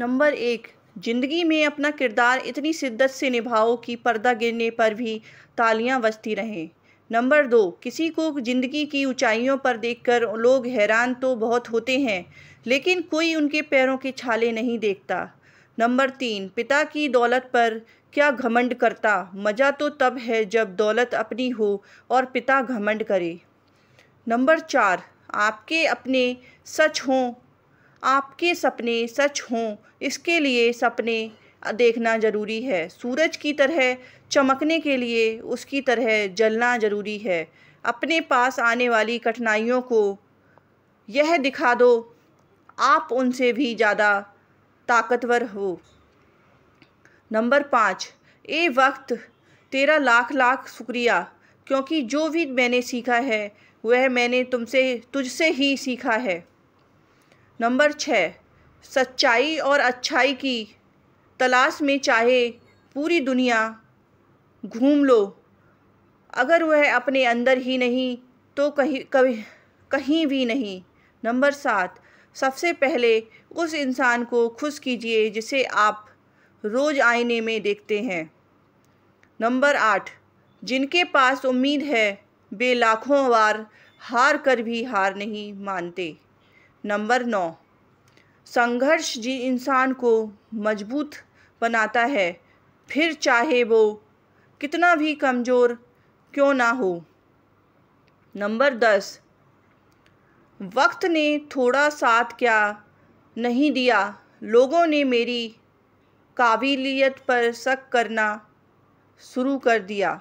number एक ज़िंदगी में अपना किरदार इतनी शिद्दत से निभाओ कि पर्दा गिरने पर भी तालियां बजती रहें नंबर दो किसी को ज़िंदगी की ऊंचाइयों पर देखकर लोग हैरान तो बहुत होते हैं लेकिन कोई उनके पैरों के छाले नहीं देखता नंबर तीन पिता की दौलत पर क्या घमंड करता मज़ा तो तब है जब दौलत अपनी हो और पिता घमंड करे नंबर चार आपके अपने सच हों आपके सपने सच हों इसके लिए सपने देखना ज़रूरी है सूरज की तरह चमकने के लिए उसकी तरह जलना ज़रूरी है अपने पास आने वाली कठिनाइयों को यह दिखा दो आप उनसे भी ज़्यादा ताकतवर हो नंबर पाँच ए वक्त तेरा लाख लाख शुक्रिया क्योंकि जो भी मैंने सीखा है वह मैंने तुमसे तुझसे ही सीखा है नंबर छः सच्चाई और अच्छाई की तलाश में चाहे पूरी दुनिया घूम लो अगर वह अपने अंदर ही नहीं तो कहीं कभी कहीं भी नहीं नंबर सात सबसे पहले उस इंसान को खुश कीजिए जिसे आप रोज़ आईने में देखते हैं नंबर आठ जिनके पास उम्मीद है वे लाखों बार हार कर भी हार नहीं मानते नंबर नौ संघर्ष जी इंसान को मजबूत बनाता है फिर चाहे वो कितना भी कमज़ोर क्यों ना हो नंबर दस वक्त ने थोड़ा साथ क्या नहीं दिया लोगों ने मेरी काबिलियत पर शक करना शुरू कर दिया